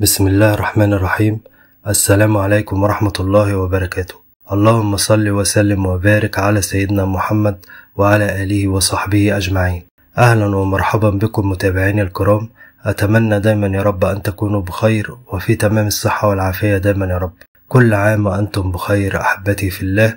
بسم الله الرحمن الرحيم السلام عليكم ورحمة الله وبركاته اللهم صل وسلم وبارك على سيدنا محمد وعلى آله وصحبه أجمعين أهلا ومرحبا بكم متابعيني الكرام أتمنى دايما يا رب أن تكونوا بخير وفي تمام الصحة والعافية دايما يا رب كل عام وأنتم بخير أحبتي في الله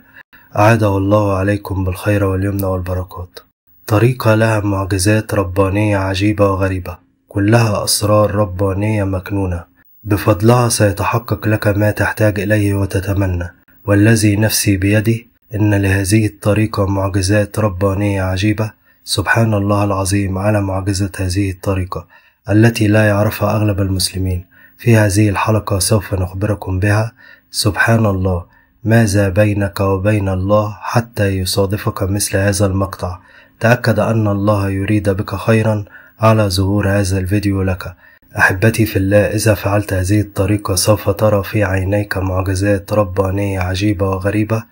أعاده الله عليكم بالخير واليمن والبركات طريقة لها معجزات ربانية عجيبة وغريبة كلها أسرار ربانية مكنونة بفضلها سيتحقق لك ما تحتاج إليه وتتمنى والذي نفسي بيده إن لهذه الطريقة معجزات ربانية عجيبة سبحان الله العظيم على معجزة هذه الطريقة التي لا يعرفها أغلب المسلمين في هذه الحلقة سوف نخبركم بها سبحان الله ماذا بينك وبين الله حتى يصادفك مثل هذا المقطع تأكد أن الله يريد بك خيرا على ظهور هذا الفيديو لك أحبتي في الله إذا فعلت هذه الطريقة سوف ترى في عينيك معجزات ربانية عجيبة وغريبة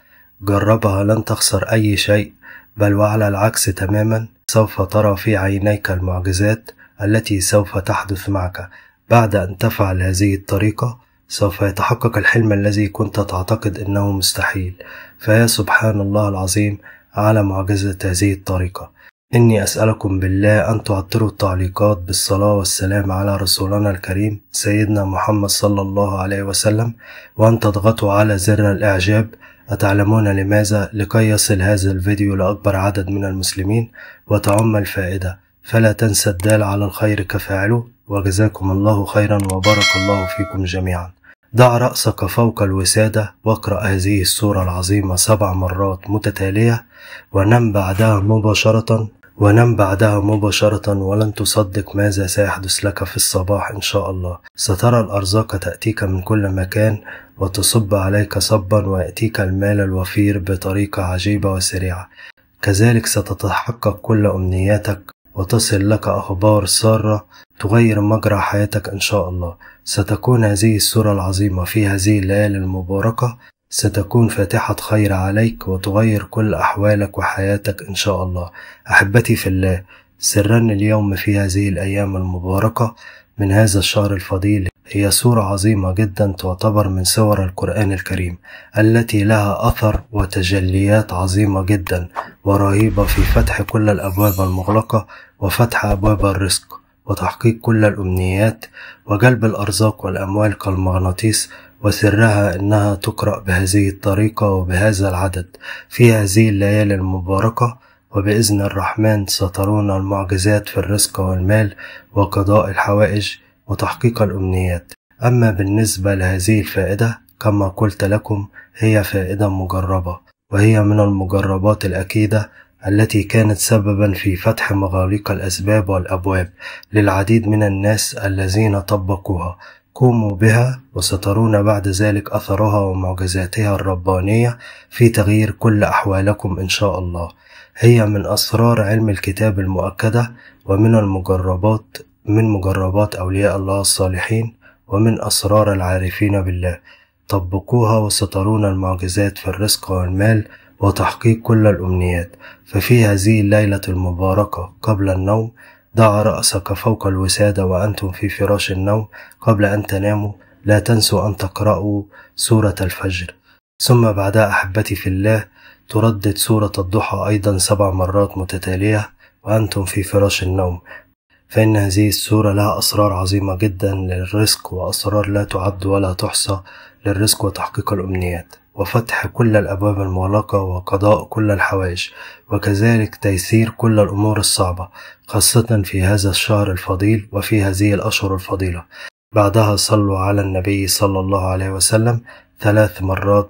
جربها لن تخسر أي شيء بل وعلى العكس تماما سوف ترى في عينيك المعجزات التي سوف تحدث معك بعد أن تفعل هذه الطريقة سوف يتحقق الحلم الذي كنت تعتقد أنه مستحيل فيا سبحان الله العظيم على معجزة هذه الطريقة إني أسألكم بالله أن تعطروا التعليقات بالصلاة والسلام على رسولنا الكريم سيدنا محمد صلى الله عليه وسلم وأن تضغطوا على زر الإعجاب أتعلمون لماذا لكي يصل هذا الفيديو لأكبر عدد من المسلمين وتعم الفائدة فلا تنسى الدال على الخير كفاعله وجزاكم الله خيرا وبارك الله فيكم جميعا ضع رأسك فوق الوسادة واقرأ هذه السورة العظيمة سبع مرات متتالية ونم بعدها مباشرة ونم بعدها مباشرة ولن تصدق ماذا سيحدث لك في الصباح إن شاء الله سترى الأرزاق تأتيك من كل مكان وتصب عليك صبا ويأتيك المال الوفير بطريقة عجيبة وسريعة كذلك ستتحقق كل أمنياتك وتصل لك أخبار سارة تغير مجرى حياتك إن شاء الله ستكون هذه الصورة العظيمة في هذه الليالي المباركة ستكون فاتحة خير عليك وتغير كل أحوالك وحياتك إن شاء الله أحبتي في الله سرنا اليوم في هذه الأيام المباركة من هذا الشهر الفضيل هي سورة عظيمة جدا تعتبر من سور القرآن الكريم التي لها أثر وتجليات عظيمة جدا ورهيبة في فتح كل الأبواب المغلقة وفتح أبواب الرزق وتحقيق كل الأمنيات وجلب الأرزاق والأموال كالمغناطيس وسرها أنها تقرأ بهذه الطريقة وبهذا العدد في هذه الليالي المباركة وبإذن الرحمن سترون المعجزات في الرزق والمال وقضاء الحوائج وتحقيق الأمنيات أما بالنسبة لهذه الفائدة كما قلت لكم هي فائدة مجربة وهي من المجربات الأكيدة التي كانت سببا في فتح مغاليق الأسباب والأبواب للعديد من الناس الذين طبقوها قوموا بها وسترون بعد ذلك أثرها ومعجزاتها الربانية في تغيير كل أحوالكم إن شاء الله هي من أسرار علم الكتاب المؤكدة ومن المجربات من مجربات أولياء الله الصالحين ومن أسرار العارفين بالله طبقوها وسترون المعجزات في الرزق والمال وتحقيق كل الأمنيات ففي هذه الليلة المباركة قبل النوم ضع رأسك فوق الوسادة وأنتم في فراش النوم قبل أن تناموا لا تنسوا أن تقرأوا سورة الفجر ثم بعدها أحبتي في الله تردد سورة الضحى أيضا سبع مرات متتالية وأنتم في فراش النوم فإن هذه السورة لها أسرار عظيمة جدا للرزق وأسرار لا تعد ولا تحصى للرزق وتحقيق الأمنيات وفتح كل الأبواب المغلقة وقضاء كل الحوائج وكذلك تيسير كل الأمور الصعبة خاصة في هذا الشهر الفضيل وفي هذه الأشهر الفضيلة بعدها صلوا على النبي صلى الله عليه وسلم ثلاث مرات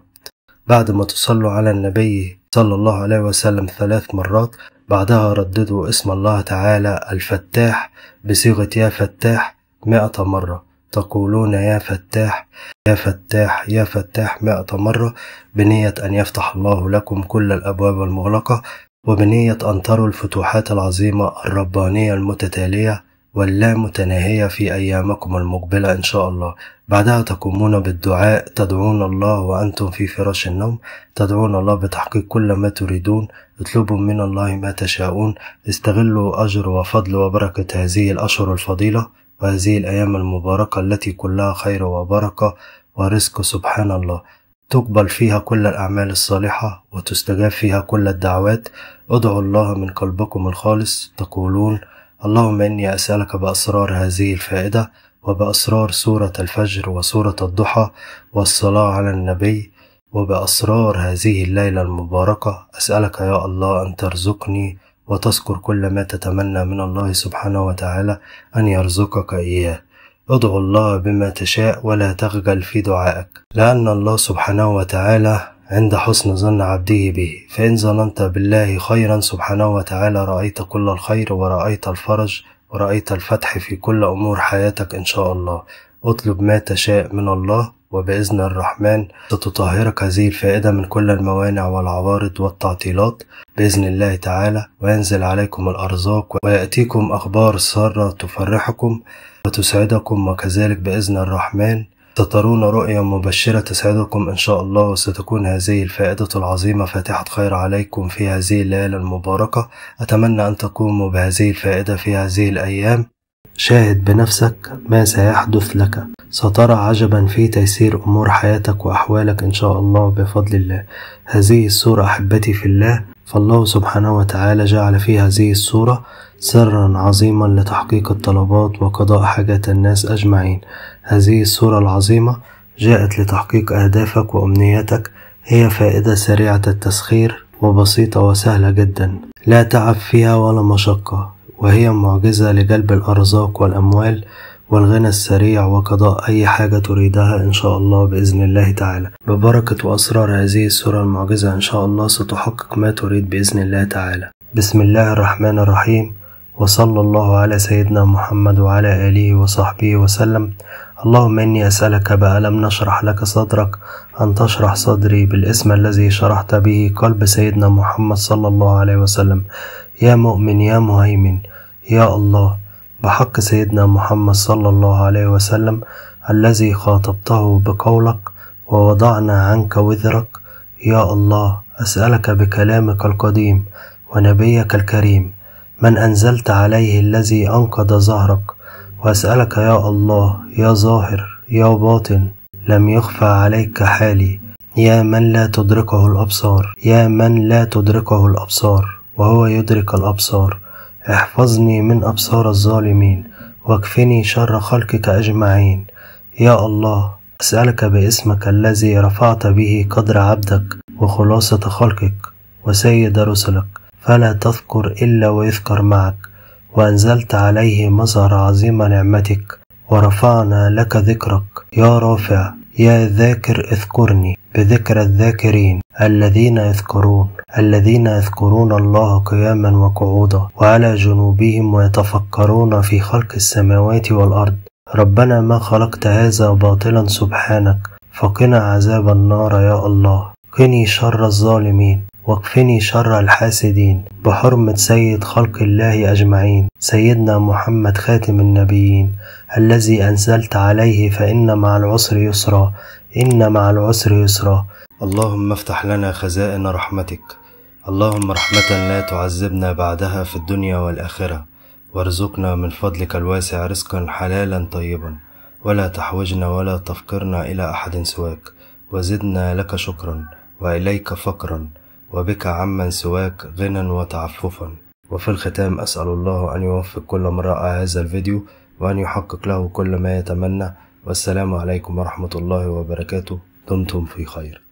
بعد ما تصلوا على النبي صلى الله عليه وسلم ثلاث مرات بعدها رددوا اسم الله تعالى الفتاح بصيغة يا فتاح مائة مرة تقولون يا فتاح يا فتاح يا فتاح مائة مرة بنية أن يفتح الله لكم كل الأبواب المغلقة وبنية أن تروا الفتوحات العظيمة الربانية المتتالية واللا متناهية في أيامكم المقبلة إن شاء الله بعدها تقومون بالدعاء تدعون الله وأنتم في فراش النوم تدعون الله بتحقيق كل ما تريدون اطلبوا من الله ما تشاءون استغلوا أجر وفضل وبركة هذه الأشهر الفضيلة وهذه الأيام المباركة التي كلها خير وبركة ورزق سبحان الله تقبل فيها كل الأعمال الصالحة وتستجاب فيها كل الدعوات ادعوا الله من قلبكم الخالص تقولون اللهم إني أسألك بأسرار هذه الفائدة وبأسرار سورة الفجر وسورة الضحى والصلاة على النبي وبأسرار هذه الليلة المباركة أسألك يا الله أن ترزقني وتذكر كل ما تتمنى من الله سبحانه وتعالى أن يرزقك إياه ادعو الله بما تشاء ولا تخجل في دعائك لأن الله سبحانه وتعالى عند حسن ظن عبده به فإن ظننت بالله خيرا سبحانه وتعالى رأيت كل الخير ورأيت الفرج ورأيت الفتح في كل أمور حياتك إن شاء الله اطلب ما تشاء من الله وبإذن الرحمن ستطهرك هذه الفائدة من كل الموانع والعوارض والتعطيلات بإذن الله تعالى وينزل عليكم الأرزاق ويأتيكم أخبار سارة تفرحكم وتسعدكم وكذلك بإذن الرحمن سترون رؤيا مبشرة تسعدكم إن شاء الله وستكون هذه الفائدة العظيمة فاتحة خير عليكم في هذه الليلة المباركة أتمنى أن تقوموا بهذه الفائدة في هذه الأيام شاهد بنفسك ما سيحدث لك سترى عجبا في تيسير أمور حياتك وأحوالك إن شاء الله بفضل الله هذه الصورة أحبتي في الله فالله سبحانه وتعالى جعل في هذه الصورة سرا عظيما لتحقيق الطلبات وقضاء حاجة الناس أجمعين هذه الصورة العظيمة جاءت لتحقيق أهدافك وأمنياتك هي فائدة سريعة التسخير وبسيطة وسهلة جدا لا تعب فيها ولا مشقة وهي معجزة لجلب الأرزاق والأموال والغنى السريع وقضاء أي حاجة تريدها إن شاء الله بإذن الله تعالى ببركة وأسرار هذه السورة المعجزة إن شاء الله ستحقق ما تريد بإذن الله تعالى بسم الله الرحمن الرحيم وصلى الله على سيدنا محمد وعلى آله وصحبه وسلم اللهم إني أسألك بألم نشرح لك صدرك أن تشرح صدري بالاسم الذي شرحت به قلب سيدنا محمد صلى الله عليه وسلم يا مؤمن يا مهيمن يا الله بحق سيدنا محمد صلى الله عليه وسلم الذي خاطبته بقولك ووضعنا عنك وزرك يا الله أسألك بكلامك القديم ونبيك الكريم من أنزلت عليه الذي أنقض ظهرك وأسألك يا الله يا ظاهر يا باطن لم يخفى عليك حالي يا من لا تدركه الأبصار يا من لا تدركه الأبصار وهو يدرك الأبصار احفظني من أبصار الظالمين واكفني شر خلقك أجمعين يا الله أسألك باسمك الذي رفعت به قدر عبدك وخلاصة خلقك وسيد رسلك فلا تذكر إلا ويذكر معك وأنزلت عليه مظهر عظيم نعمتك ورفعنا لك ذكرك يا رافع يا ذاكر اذكرني بذكر الذاكرين الذين يذكرون الذين يذكرون الله قياما وقعودا وعلى جنوبهم ويتفكرون في خلق السماوات والأرض ربنا ما خلقت هذا باطلا سبحانك فقنا عذاب النار يا الله قني شر الظالمين واكفني شر الحاسدين بحرمة سيد خلق الله أجمعين سيدنا محمد خاتم النبيين الذي أنزلت عليه فإن مع العسر يسرا إن مع العسر يسرا اللهم افتح لنا خزائن رحمتك اللهم رحمة لا تعذبنا بعدها في الدنيا والآخرة وارزقنا من فضلك الواسع رزقا حلالا طيبا ولا تحوجنا ولا تفقرنا إلى أحد سواك وزدنا لك شكرا وإليك فقرا وبك عمن سواك غنى وتعففا وفي الختام أسأل الله أن يوفق كل من رأى هذا الفيديو وأن يحقق له كل ما يتمنى والسلام عليكم ورحمة الله وبركاته دمتم في خير